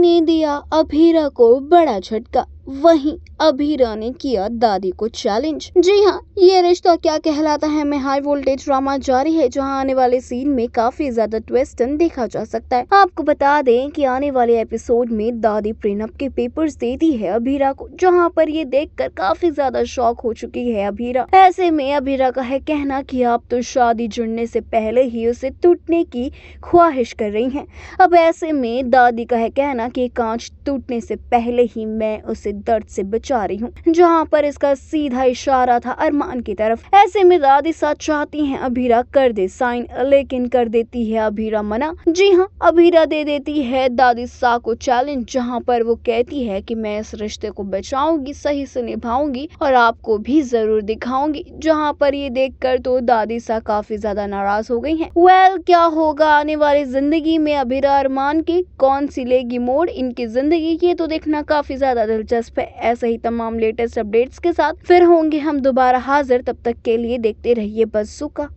ने दिया अभीरा को बड़ा झटका वहीं अभीरा ने किया दादी को चैलेंज जी हाँ ये रिश्ता क्या कहलाता है मैं हाई वोल्टेज ड्रामा जारी है जहाँ आने वाले सीन में काफी ज्यादा ट्विस्टन देखा जा सकता है आपको बता दें कि आने वाले एपिसोड में दादी प्रेनअप के पेपर्स देती है अभीरा को जहाँ पर ये देखकर काफी ज्यादा शौक हो चुकी है अभीरा ऐसे में अभीरा का है कहना की आप तो शादी जुड़ने से पहले ही उसे टूटने की ख्वाहिश कर रही है अब ऐसे में दादी का है कहना की कांच टूटने से पहले ही मैं उसे दर्द से बचा रही हूँ जहाँ पर इसका सीधा इशारा था अरमान की तरफ ऐसे में राधिसा चाहती है अभीरा कर दे साइन लेकिन कर देती है अभीरा मना जी हाँ अभीरा दे देती है दादी को चैलेंज जहाँ पर वो कहती है कि मैं इस रिश्ते को बचाऊंगी सही से निभाऊंगी और आपको भी जरूर दिखाऊंगी जहाँ पर ये देख कर तो दादी काफी ज्यादा नाराज हो गई है वेल well, क्या होगा आने वाली जिंदगी में अभीरा अरमान की कौन सी लेगी मोड़ इनकी जिंदगी ये तो देखना काफी ज्यादा दिलचस्प पे ऐसे ही तमाम लेटेस्ट अपडेट्स के साथ फिर होंगे हम दोबारा हाजिर तब तक के लिए देखते रहिए बस का